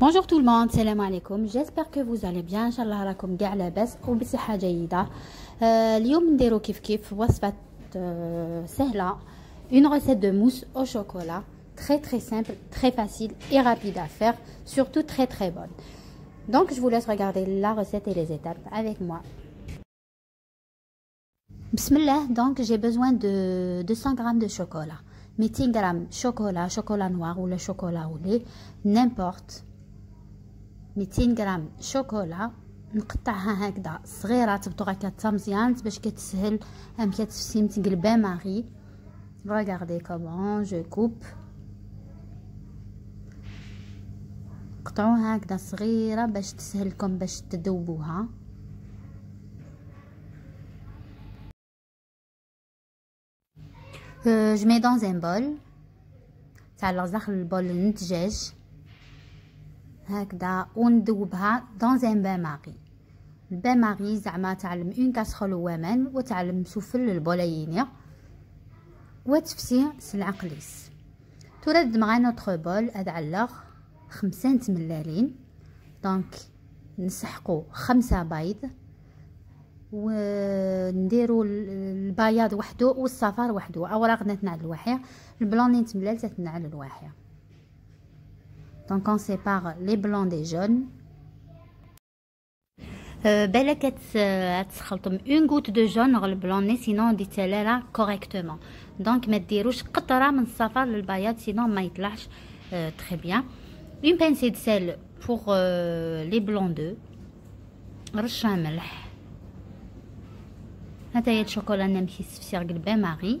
Bonjour tout le monde, salam alaikum. J'espère que vous allez bien. Inch'Allah راكم ou jayida. Euh, euh, une recette de mousse au chocolat très très simple, très facile et rapide à faire, surtout très très bonne. Donc je vous laisse regarder la recette et les étapes avec moi. Bismillah, donc j'ai besoin de 200 g de chocolat. 200 g chocolat, chocolat noir ou le chocolat au lait, n'importe. 200 غرام شوكولا نقطعها هكذا صغيره تبدو غا كتا مزيان باش كتسهل ام كتسيم تقلبها ماغي ريغاردي كومون جو كوب قطعوها هكذا صغيره باش تسهلكم باش تذوبوها euh, je mets dans un bol تاع لازاخ البول الدجاج هكذا وندوبها دون ان بان ماغي البان ماغي زعما تعلم اون كاسخول وامان وتعلم سفل البولايينيا وتفسي سلعة قليس ترد مع نوتخ بول هاد علق خمسة تملالين دونك نسحقو خمسة بيض نديرو البياض وحدو والصفار وحدو اوراقنا تنعل الواحية البلونين تملال تتنعل الواحية Donc on sépare les blancs des jaunes. Euh, euh une goutte de jaune dans le blanc, sinon dit elle là hein, correctement. Donc mettez rouge, qu'attendra mon safar le bayad, sinon lâche euh, très bien. Une pincée de sel pour euh, les blancs d'œufs. Rechamel. Un peu de chocolat n'aime qui se fait le bain Marie.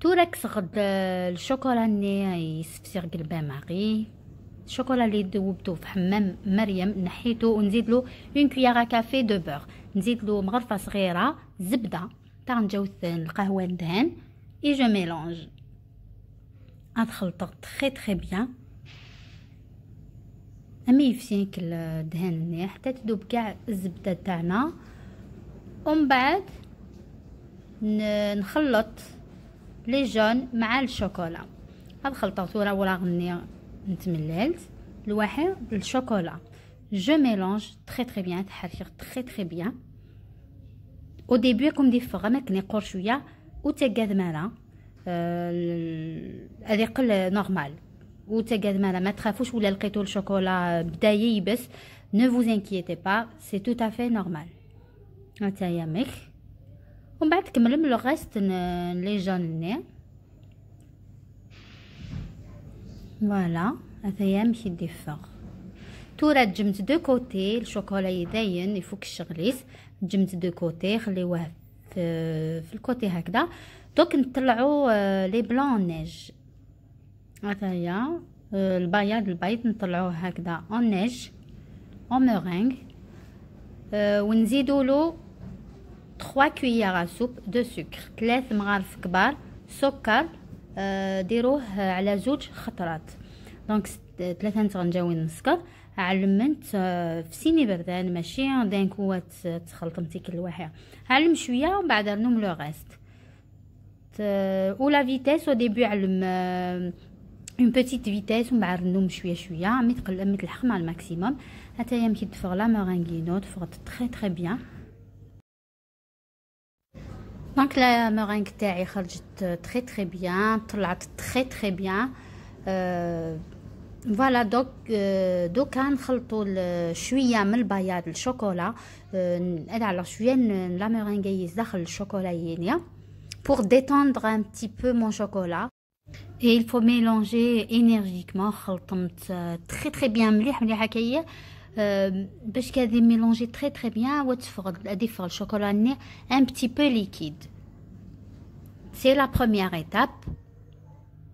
توراك صغد الشوكولا ني يسفسيغ قلبه ماغي الشوكولا اللي دوبتو في حمام مريم نحيتو ونزيد له اون كويارا كافي دو بوغ نزيد له مغرفه صغيره زبده تاع نجوث القهوه ندهن اي جو ميلونج غنخلطو تخي تخي بيان امي يفسينك الدهن حتى تذوب كاع الزبده تاعنا ومن بعد نخلط Les jaunes mal le chocolat. Je mélange très très bien, très très bien. Au début, comme je fois, mec, ne vous, ou c'est normal. chocolat, euh, ne vous inquiétez pas, c'est tout à fait normal. ومن بعد كملهم لو غيست لي جون ني فوالا هي ماشي ديفاغ تورا جمت دو كوتي الشوكولا يداين يفك الشغليس جمت دو كوتي خليوه في الكوتي هكذا دوك نطلعو آه، لي بلون نيج هذايا البياض آه، البيض نطلعوه هكذا اون نيج اون آه، ميرينغ ونزيدوا له 3 كويار سوب دو سكر 3 مغارف كبار سكر ديروه على زوج خطرات دونك ثلاثة غنجاوين نسكر في فسيني بردان ماشي دانكو تخلطمتي كل واحد علم شويه ومن بعد نوم لو غيست او لا فيتيس او ديبي علم اون بوتيت فيتيس ومن بعد نوم شويه شويه عمي تقل مي تلحق مع الماكسيموم حتى هي مكي تفغلا ما غنكينو تفغت تري تري بيان Donc la meringue est euh, très très bien, tout très très bien. Euh, voilà donc euh, donc on hein, mélange un peu de melbaya de chocolat. Euh, alors je euh, la meringue est dans le chocolat hein, pour détendre un petit peu mon chocolat. Et il faut mélanger énergiquement, très très bien, mélange euh, parce' que ça mélanger très très bien ou que le chocolat un petit peu liquide c'est la première étape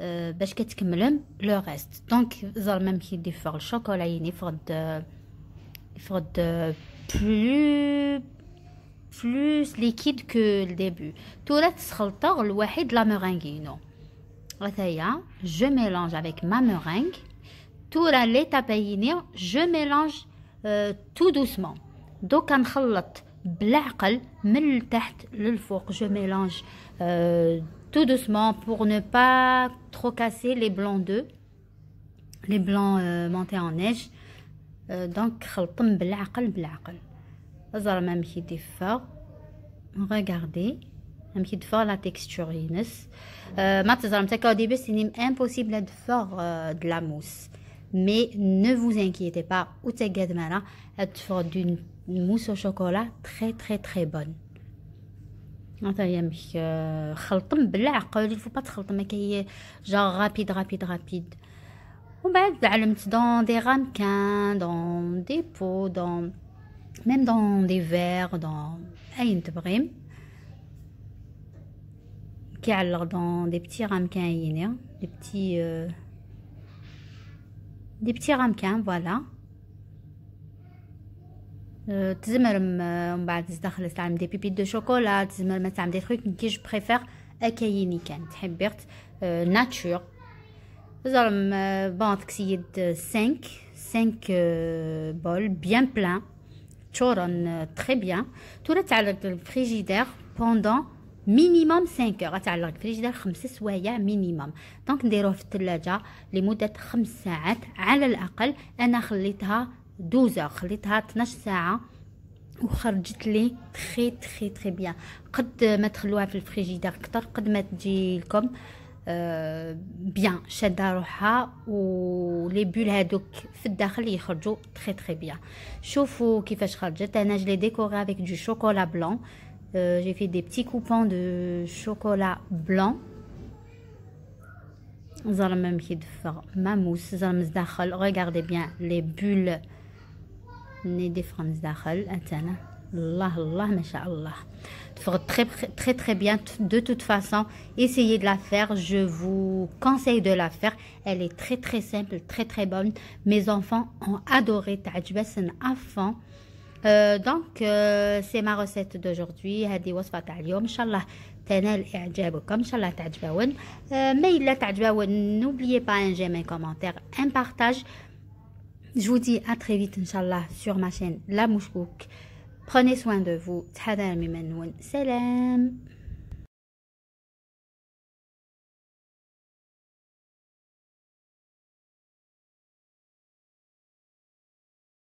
euh, pour que ça le reste donc vous le même que le chocolat il faut plus plus liquide que le début tout le temps de la meringue hein? je mélange avec ma meringue tout à l'étape je mélange euh, tout doucement donc je mélange euh, tout doucement pour ne pas trop casser les blancs d'œufs les blancs euh, montés en neige donc regardez un petit fort la texture allez Euh, ma au début c'est impossible de faire de la mousse. Mais ne vous inquiétez pas, te a d'une mousse au chocolat très très très bonne. Il ne euh, faut pas te genre rapide, rapide, rapide. Ou mettre ben, dans des ramequins, dans des pots, dans... même dans des verres, dans un dans des petits ramequins, des petits. Euh, des petits ramquins, voilà. Je me disais, je des disais, Des me disais, je préfère disais, je me disais, je me disais, je me disais, je me Nature. je me disais, je me disais, je مينيموم 5 اور غتعلق الفريجيدير 5 سوايع مينيموم دونك نديروه في الثلاجه لمده 5 ساعات على الاقل انا خليتها 12 خليتها 12 ساعه وخرجت لي تري تري تري بيان قد ما تخلوها في الفريجيدير اكثر قد ما تجي لكم أه بيان شاده روحها ولي بول هادوك في الداخل يخرجوا تري تري بيان شوفوا كيفاش خرجت انا جلي ديكوري افيك دو شوكولا بلون Euh, j'ai fait des petits coupons de chocolat blanc. même de faire ma mousse. Regardez bien les bulles. des d'akhal. Allah, Allah, Très, très, très bien. De toute façon, essayez de la faire. Je vous conseille de la faire. Elle est très, très simple, très, très bonne. Mes enfants ont adoré. Tajbasen à fond. Euh, donc euh, c'est ma recette d'aujourd'hui hadi وصفة تاع اليوم ان a الله تنال اعجابكم ان شاء الله تعجبون euh, mais il تعجبون n'oubliez pas un j'aime un commentaire un partage je vous dis à très vite Inch'Allah sur ma chaîne La Mouchkouk. Prenez soin de vous. Tadar Mimanoun. Salam.